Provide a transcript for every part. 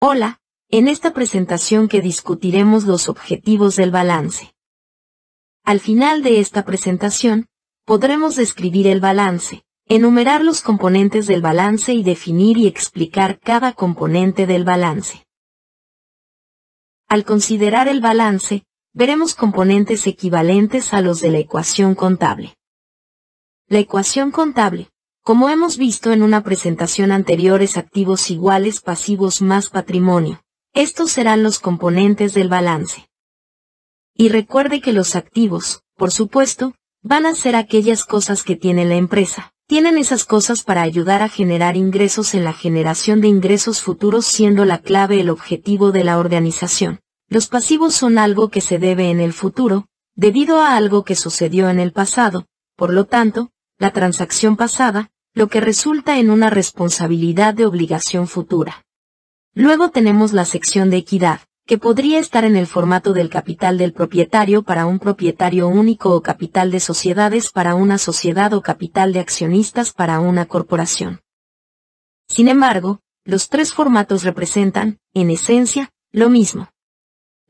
Hola, en esta presentación que discutiremos los objetivos del balance. Al final de esta presentación, podremos describir el balance, enumerar los componentes del balance y definir y explicar cada componente del balance. Al considerar el balance, veremos componentes equivalentes a los de la ecuación contable. La ecuación contable, como hemos visto en una presentación anterior es activos iguales pasivos más patrimonio. Estos serán los componentes del balance. Y recuerde que los activos, por supuesto, van a ser aquellas cosas que tiene la empresa. Tienen esas cosas para ayudar a generar ingresos en la generación de ingresos futuros siendo la clave el objetivo de la organización. Los pasivos son algo que se debe en el futuro, debido a algo que sucedió en el pasado, por lo tanto, la transacción pasada, lo que resulta en una responsabilidad de obligación futura. Luego tenemos la sección de equidad, que podría estar en el formato del capital del propietario para un propietario único o capital de sociedades para una sociedad o capital de accionistas para una corporación. Sin embargo, los tres formatos representan, en esencia, lo mismo.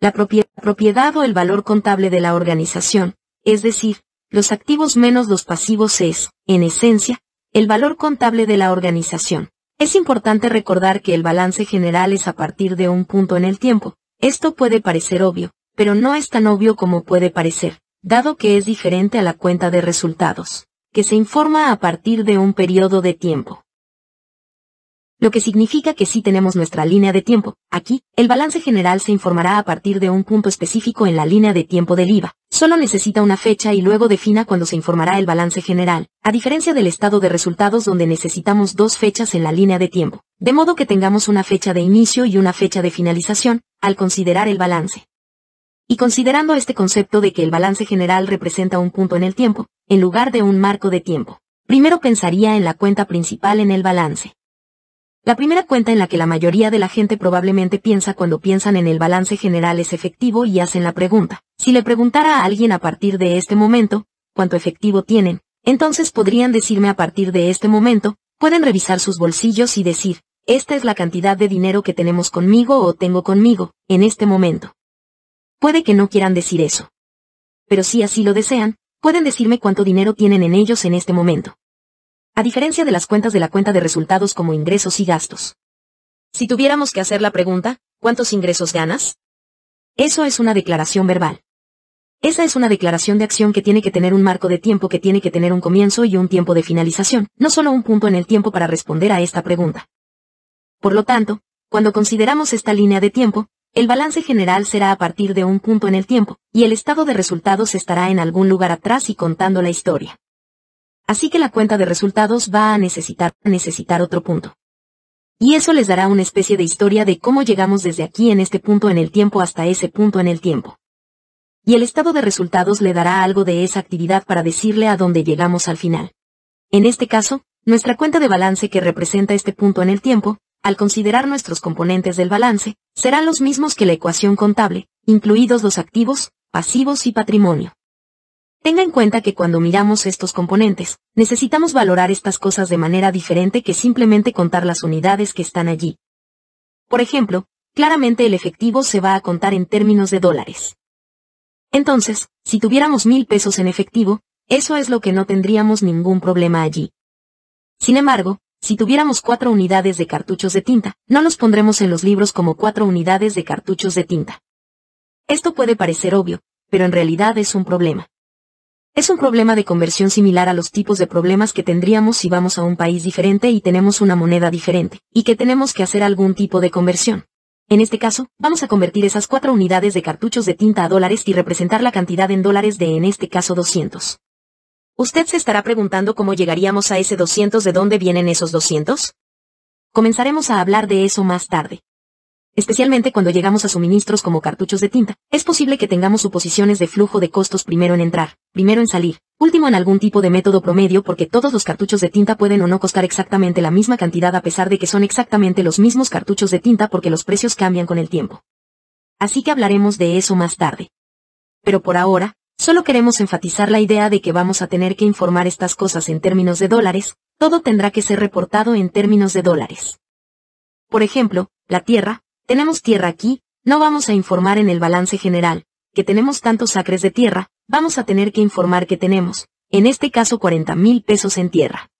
La propiedad o el valor contable de la organización, es decir, los activos menos los pasivos es, en esencia, el valor contable de la organización. Es importante recordar que el balance general es a partir de un punto en el tiempo. Esto puede parecer obvio, pero no es tan obvio como puede parecer, dado que es diferente a la cuenta de resultados, que se informa a partir de un periodo de tiempo lo que significa que si tenemos nuestra línea de tiempo. Aquí, el balance general se informará a partir de un punto específico en la línea de tiempo del IVA. Solo necesita una fecha y luego defina cuando se informará el balance general, a diferencia del estado de resultados donde necesitamos dos fechas en la línea de tiempo, de modo que tengamos una fecha de inicio y una fecha de finalización, al considerar el balance. Y considerando este concepto de que el balance general representa un punto en el tiempo, en lugar de un marco de tiempo, primero pensaría en la cuenta principal en el balance. La primera cuenta en la que la mayoría de la gente probablemente piensa cuando piensan en el balance general es efectivo y hacen la pregunta. Si le preguntara a alguien a partir de este momento, ¿cuánto efectivo tienen? Entonces podrían decirme a partir de este momento, pueden revisar sus bolsillos y decir, esta es la cantidad de dinero que tenemos conmigo o tengo conmigo, en este momento. Puede que no quieran decir eso. Pero si así lo desean, pueden decirme cuánto dinero tienen en ellos en este momento a diferencia de las cuentas de la cuenta de resultados como ingresos y gastos. Si tuviéramos que hacer la pregunta, ¿cuántos ingresos ganas? Eso es una declaración verbal. Esa es una declaración de acción que tiene que tener un marco de tiempo que tiene que tener un comienzo y un tiempo de finalización, no solo un punto en el tiempo para responder a esta pregunta. Por lo tanto, cuando consideramos esta línea de tiempo, el balance general será a partir de un punto en el tiempo, y el estado de resultados estará en algún lugar atrás y contando la historia así que la cuenta de resultados va a necesitar, necesitar otro punto. Y eso les dará una especie de historia de cómo llegamos desde aquí en este punto en el tiempo hasta ese punto en el tiempo. Y el estado de resultados le dará algo de esa actividad para decirle a dónde llegamos al final. En este caso, nuestra cuenta de balance que representa este punto en el tiempo, al considerar nuestros componentes del balance, serán los mismos que la ecuación contable, incluidos los activos, pasivos y patrimonio. Tenga en cuenta que cuando miramos estos componentes, necesitamos valorar estas cosas de manera diferente que simplemente contar las unidades que están allí. Por ejemplo, claramente el efectivo se va a contar en términos de dólares. Entonces, si tuviéramos mil pesos en efectivo, eso es lo que no tendríamos ningún problema allí. Sin embargo, si tuviéramos cuatro unidades de cartuchos de tinta, no los pondremos en los libros como cuatro unidades de cartuchos de tinta. Esto puede parecer obvio, pero en realidad es un problema. Es un problema de conversión similar a los tipos de problemas que tendríamos si vamos a un país diferente y tenemos una moneda diferente, y que tenemos que hacer algún tipo de conversión. En este caso, vamos a convertir esas cuatro unidades de cartuchos de tinta a dólares y representar la cantidad en dólares de en este caso 200. Usted se estará preguntando cómo llegaríamos a ese 200 de dónde vienen esos 200? Comenzaremos a hablar de eso más tarde especialmente cuando llegamos a suministros como cartuchos de tinta. Es posible que tengamos suposiciones de flujo de costos primero en entrar, primero en salir, último en algún tipo de método promedio porque todos los cartuchos de tinta pueden o no costar exactamente la misma cantidad a pesar de que son exactamente los mismos cartuchos de tinta porque los precios cambian con el tiempo. Así que hablaremos de eso más tarde. Pero por ahora, solo queremos enfatizar la idea de que vamos a tener que informar estas cosas en términos de dólares, todo tendrá que ser reportado en términos de dólares. Por ejemplo, la Tierra, tenemos tierra aquí, no vamos a informar en el balance general, que tenemos tantos acres de tierra, vamos a tener que informar que tenemos, en este caso 40 mil pesos en tierra.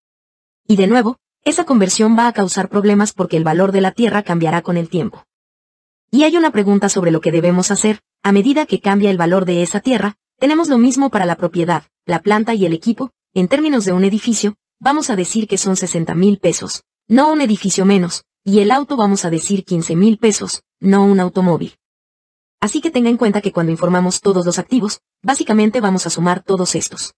Y de nuevo, esa conversión va a causar problemas porque el valor de la tierra cambiará con el tiempo. Y hay una pregunta sobre lo que debemos hacer, a medida que cambia el valor de esa tierra, tenemos lo mismo para la propiedad, la planta y el equipo, en términos de un edificio, vamos a decir que son 60 mil pesos, no un edificio menos, y el auto vamos a decir 15 mil pesos, no un automóvil. Así que tenga en cuenta que cuando informamos todos los activos, básicamente vamos a sumar todos estos.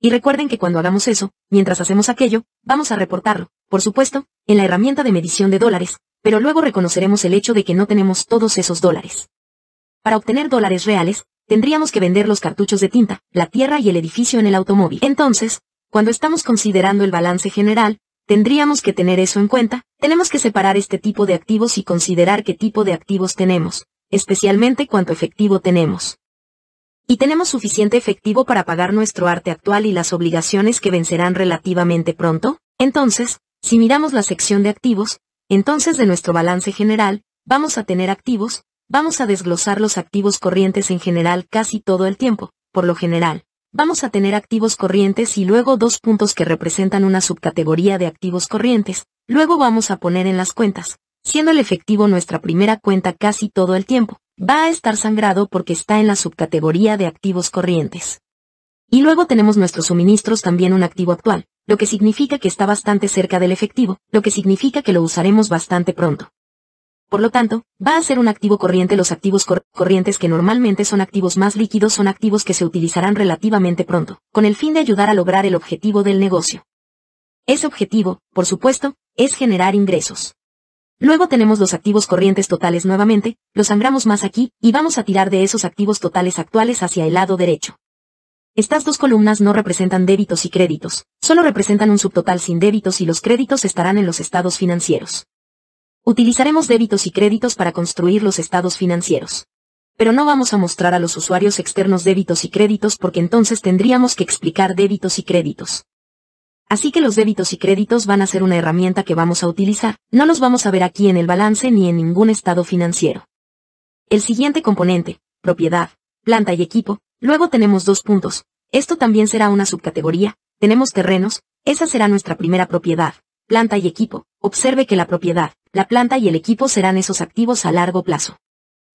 Y recuerden que cuando hagamos eso, mientras hacemos aquello, vamos a reportarlo, por supuesto, en la herramienta de medición de dólares, pero luego reconoceremos el hecho de que no tenemos todos esos dólares. Para obtener dólares reales, tendríamos que vender los cartuchos de tinta, la tierra y el edificio en el automóvil. Entonces, cuando estamos considerando el balance general, Tendríamos que tener eso en cuenta, tenemos que separar este tipo de activos y considerar qué tipo de activos tenemos, especialmente cuánto efectivo tenemos. Y tenemos suficiente efectivo para pagar nuestro arte actual y las obligaciones que vencerán relativamente pronto, entonces, si miramos la sección de activos, entonces de nuestro balance general, vamos a tener activos, vamos a desglosar los activos corrientes en general casi todo el tiempo, por lo general vamos a tener activos corrientes y luego dos puntos que representan una subcategoría de activos corrientes, luego vamos a poner en las cuentas, siendo el efectivo nuestra primera cuenta casi todo el tiempo, va a estar sangrado porque está en la subcategoría de activos corrientes. Y luego tenemos nuestros suministros también un activo actual, lo que significa que está bastante cerca del efectivo, lo que significa que lo usaremos bastante pronto. Por lo tanto, va a ser un activo corriente. Los activos corrientes que normalmente son activos más líquidos son activos que se utilizarán relativamente pronto, con el fin de ayudar a lograr el objetivo del negocio. Ese objetivo, por supuesto, es generar ingresos. Luego tenemos los activos corrientes totales nuevamente, los sangramos más aquí, y vamos a tirar de esos activos totales actuales hacia el lado derecho. Estas dos columnas no representan débitos y créditos, solo representan un subtotal sin débitos y los créditos estarán en los estados financieros. Utilizaremos débitos y créditos para construir los estados financieros. Pero no vamos a mostrar a los usuarios externos débitos y créditos porque entonces tendríamos que explicar débitos y créditos. Así que los débitos y créditos van a ser una herramienta que vamos a utilizar, no los vamos a ver aquí en el balance ni en ningún estado financiero. El siguiente componente, propiedad, planta y equipo, luego tenemos dos puntos, esto también será una subcategoría, tenemos terrenos, esa será nuestra primera propiedad, planta y equipo, observe que la propiedad, la planta y el equipo serán esos activos a largo plazo.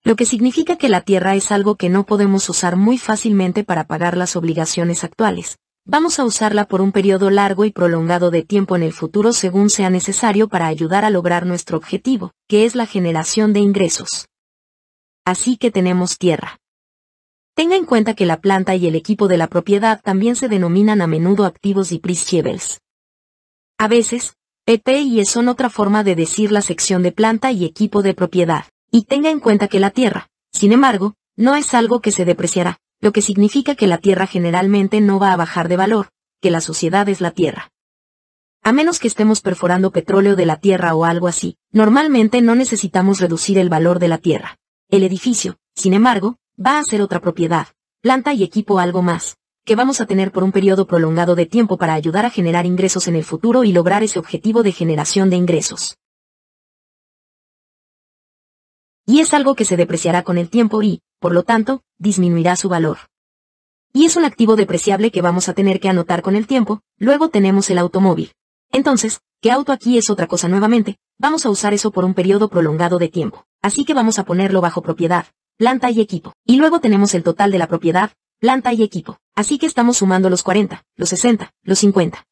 Lo que significa que la tierra es algo que no podemos usar muy fácilmente para pagar las obligaciones actuales. Vamos a usarla por un periodo largo y prolongado de tiempo en el futuro según sea necesario para ayudar a lograr nuestro objetivo, que es la generación de ingresos. Así que tenemos tierra. Tenga en cuenta que la planta y el equipo de la propiedad también se denominan a menudo activos y A veces, PTI son otra forma de decir la sección de planta y equipo de propiedad, y tenga en cuenta que la tierra, sin embargo, no es algo que se depreciará, lo que significa que la tierra generalmente no va a bajar de valor, que la sociedad es la tierra. A menos que estemos perforando petróleo de la tierra o algo así, normalmente no necesitamos reducir el valor de la tierra. El edificio, sin embargo, va a ser otra propiedad, planta y equipo algo más, que vamos a tener por un periodo prolongado de tiempo para ayudar a generar ingresos en el futuro y lograr ese objetivo de generación de ingresos. Y es algo que se depreciará con el tiempo y, por lo tanto, disminuirá su valor. Y es un activo depreciable que vamos a tener que anotar con el tiempo, luego tenemos el automóvil. Entonces, ¿qué auto aquí es otra cosa nuevamente, vamos a usar eso por un periodo prolongado de tiempo, así que vamos a ponerlo bajo propiedad, planta y equipo. Y luego tenemos el total de la propiedad, planta y equipo. Así que estamos sumando los 40, los 60, los 50.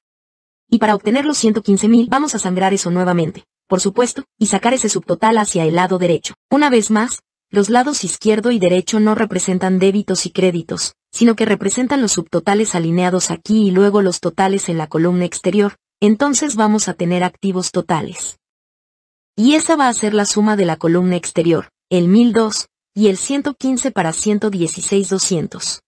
Y para obtener los 115.000 vamos a sangrar eso nuevamente, por supuesto, y sacar ese subtotal hacia el lado derecho. Una vez más, los lados izquierdo y derecho no representan débitos y créditos, sino que representan los subtotales alineados aquí y luego los totales en la columna exterior, entonces vamos a tener activos totales. Y esa va a ser la suma de la columna exterior, el 1002, y el 115 para 116.200.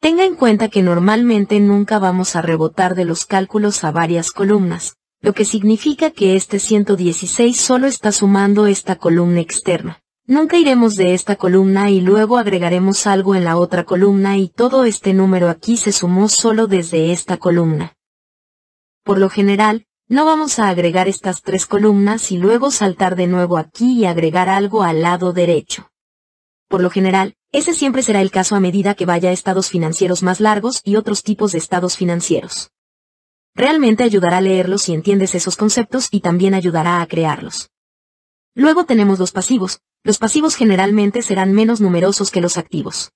Tenga en cuenta que normalmente nunca vamos a rebotar de los cálculos a varias columnas, lo que significa que este 116 solo está sumando esta columna externa. Nunca iremos de esta columna y luego agregaremos algo en la otra columna y todo este número aquí se sumó solo desde esta columna. Por lo general, no vamos a agregar estas tres columnas y luego saltar de nuevo aquí y agregar algo al lado derecho. Por lo general, ese siempre será el caso a medida que vaya a estados financieros más largos y otros tipos de estados financieros. Realmente ayudará a leerlos si entiendes esos conceptos y también ayudará a crearlos. Luego tenemos los pasivos. Los pasivos generalmente serán menos numerosos que los activos.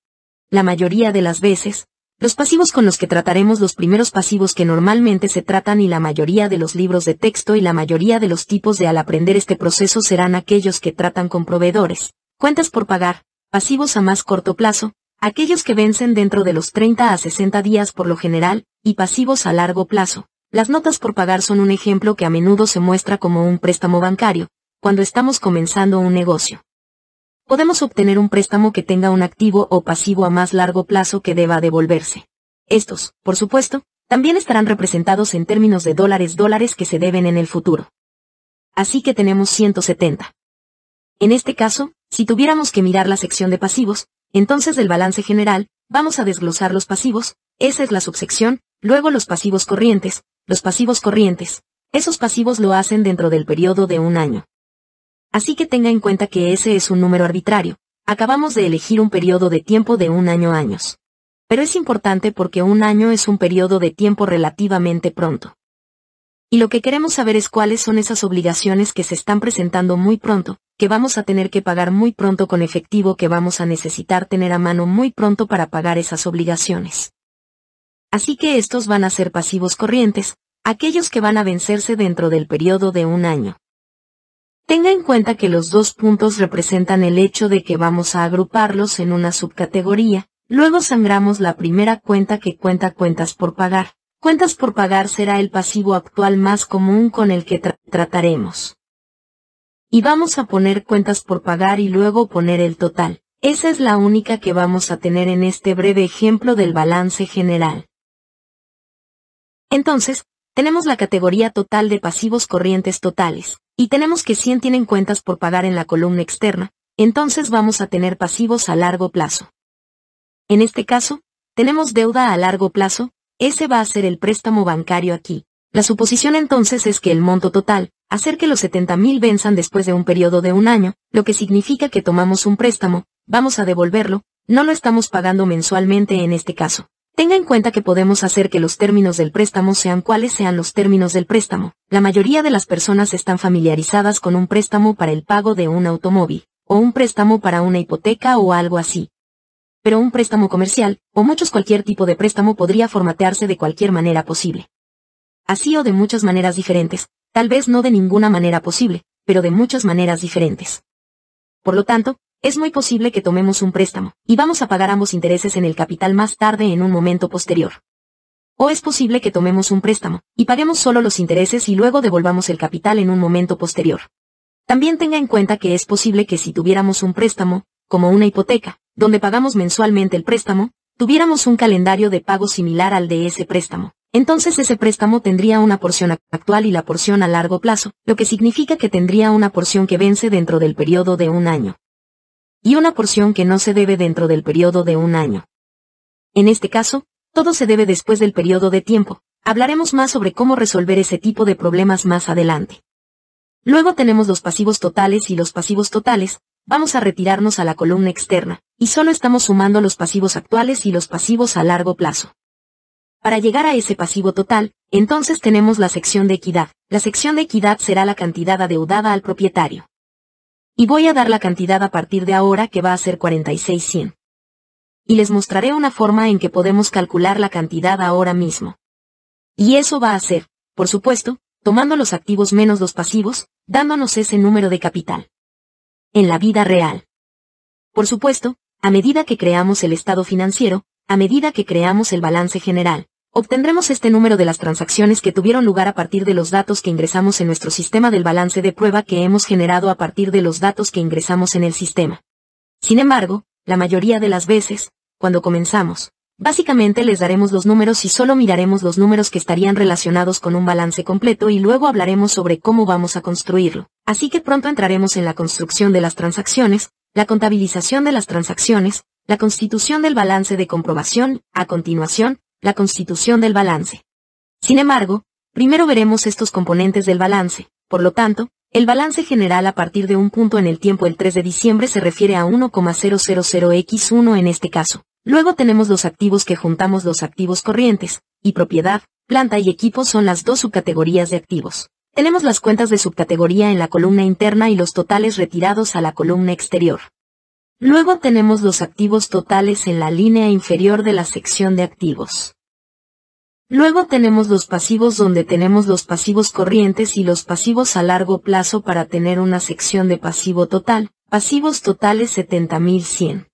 La mayoría de las veces, los pasivos con los que trataremos los primeros pasivos que normalmente se tratan y la mayoría de los libros de texto y la mayoría de los tipos de al aprender este proceso serán aquellos que tratan con proveedores, cuentas por pagar, pasivos a más corto plazo, aquellos que vencen dentro de los 30 a 60 días por lo general, y pasivos a largo plazo. Las notas por pagar son un ejemplo que a menudo se muestra como un préstamo bancario, cuando estamos comenzando un negocio. Podemos obtener un préstamo que tenga un activo o pasivo a más largo plazo que deba devolverse. Estos, por supuesto, también estarán representados en términos de dólares dólares que se deben en el futuro. Así que tenemos 170. En este caso, si tuviéramos que mirar la sección de pasivos, entonces del balance general, vamos a desglosar los pasivos, esa es la subsección, luego los pasivos corrientes, los pasivos corrientes. Esos pasivos lo hacen dentro del periodo de un año. Así que tenga en cuenta que ese es un número arbitrario, acabamos de elegir un periodo de tiempo de un año años. Pero es importante porque un año es un periodo de tiempo relativamente pronto. Y lo que queremos saber es cuáles son esas obligaciones que se están presentando muy pronto, que vamos a tener que pagar muy pronto con efectivo que vamos a necesitar tener a mano muy pronto para pagar esas obligaciones. Así que estos van a ser pasivos corrientes, aquellos que van a vencerse dentro del periodo de un año. Tenga en cuenta que los dos puntos representan el hecho de que vamos a agruparlos en una subcategoría, luego sangramos la primera cuenta que cuenta cuentas por pagar, Cuentas por pagar será el pasivo actual más común con el que trataremos. Y vamos a poner cuentas por pagar y luego poner el total. Esa es la única que vamos a tener en este breve ejemplo del balance general. Entonces, tenemos la categoría total de pasivos corrientes totales, y tenemos que 100 tienen cuentas por pagar en la columna externa, entonces vamos a tener pasivos a largo plazo. En este caso, tenemos deuda a largo plazo, ese va a ser el préstamo bancario aquí. La suposición entonces es que el monto total, hacer que los 70.000 venzan después de un periodo de un año, lo que significa que tomamos un préstamo, vamos a devolverlo, no lo estamos pagando mensualmente en este caso. Tenga en cuenta que podemos hacer que los términos del préstamo sean cuales sean los términos del préstamo. La mayoría de las personas están familiarizadas con un préstamo para el pago de un automóvil, o un préstamo para una hipoteca o algo así pero un préstamo comercial, o muchos cualquier tipo de préstamo podría formatearse de cualquier manera posible. Así o de muchas maneras diferentes, tal vez no de ninguna manera posible, pero de muchas maneras diferentes. Por lo tanto, es muy posible que tomemos un préstamo, y vamos a pagar ambos intereses en el capital más tarde en un momento posterior. O es posible que tomemos un préstamo, y paguemos solo los intereses y luego devolvamos el capital en un momento posterior. También tenga en cuenta que es posible que si tuviéramos un préstamo, como una hipoteca, donde pagamos mensualmente el préstamo, tuviéramos un calendario de pago similar al de ese préstamo. Entonces ese préstamo tendría una porción actual y la porción a largo plazo, lo que significa que tendría una porción que vence dentro del periodo de un año. Y una porción que no se debe dentro del periodo de un año. En este caso, todo se debe después del periodo de tiempo. Hablaremos más sobre cómo resolver ese tipo de problemas más adelante. Luego tenemos los pasivos totales y los pasivos totales, vamos a retirarnos a la columna externa, y solo estamos sumando los pasivos actuales y los pasivos a largo plazo. Para llegar a ese pasivo total, entonces tenemos la sección de equidad. La sección de equidad será la cantidad adeudada al propietario. Y voy a dar la cantidad a partir de ahora que va a ser 46.100. Y les mostraré una forma en que podemos calcular la cantidad ahora mismo. Y eso va a ser, por supuesto, tomando los activos menos los pasivos, dándonos ese número de capital. En la vida real. Por supuesto, a medida que creamos el estado financiero, a medida que creamos el balance general, obtendremos este número de las transacciones que tuvieron lugar a partir de los datos que ingresamos en nuestro sistema del balance de prueba que hemos generado a partir de los datos que ingresamos en el sistema. Sin embargo, la mayoría de las veces, cuando comenzamos, básicamente les daremos los números y solo miraremos los números que estarían relacionados con un balance completo y luego hablaremos sobre cómo vamos a construirlo. Así que pronto entraremos en la construcción de las transacciones, la contabilización de las transacciones, la constitución del balance de comprobación, a continuación, la constitución del balance. Sin embargo, primero veremos estos componentes del balance, por lo tanto, el balance general a partir de un punto en el tiempo el 3 de diciembre se refiere a 1,000x1 en este caso. Luego tenemos los activos que juntamos los activos corrientes, y propiedad, planta y equipo son las dos subcategorías de activos. Tenemos las cuentas de subcategoría en la columna interna y los totales retirados a la columna exterior. Luego tenemos los activos totales en la línea inferior de la sección de activos. Luego tenemos los pasivos donde tenemos los pasivos corrientes y los pasivos a largo plazo para tener una sección de pasivo total, pasivos totales 70.100.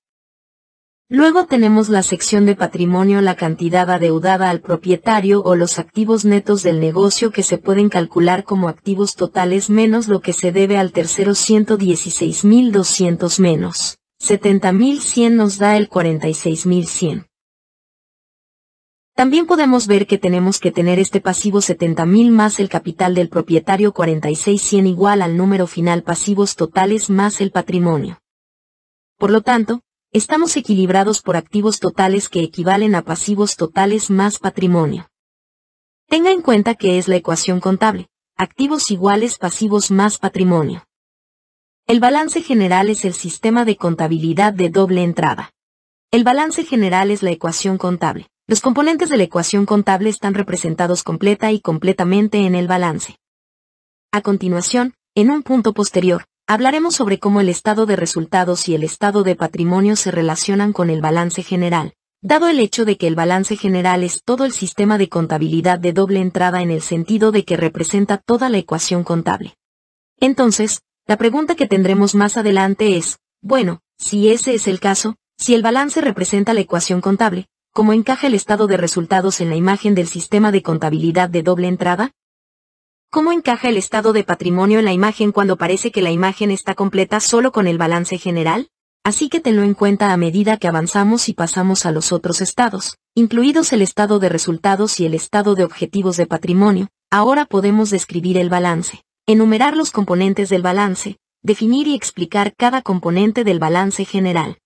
Luego tenemos la sección de patrimonio, la cantidad adeudada al propietario o los activos netos del negocio que se pueden calcular como activos totales menos lo que se debe al tercero 116.200 menos 70.100 nos da el 46.100. También podemos ver que tenemos que tener este pasivo 70.000 más el capital del propietario 46.100 igual al número final pasivos totales más el patrimonio. Por lo tanto, Estamos equilibrados por activos totales que equivalen a pasivos totales más patrimonio. Tenga en cuenta que es la ecuación contable, activos iguales pasivos más patrimonio. El balance general es el sistema de contabilidad de doble entrada. El balance general es la ecuación contable. Los componentes de la ecuación contable están representados completa y completamente en el balance. A continuación, en un punto posterior, Hablaremos sobre cómo el estado de resultados y el estado de patrimonio se relacionan con el balance general, dado el hecho de que el balance general es todo el sistema de contabilidad de doble entrada en el sentido de que representa toda la ecuación contable. Entonces, la pregunta que tendremos más adelante es, bueno, si ese es el caso, si el balance representa la ecuación contable, ¿cómo encaja el estado de resultados en la imagen del sistema de contabilidad de doble entrada? ¿Cómo encaja el estado de patrimonio en la imagen cuando parece que la imagen está completa solo con el balance general? Así que tenlo en cuenta a medida que avanzamos y pasamos a los otros estados, incluidos el estado de resultados y el estado de objetivos de patrimonio. Ahora podemos describir el balance, enumerar los componentes del balance, definir y explicar cada componente del balance general.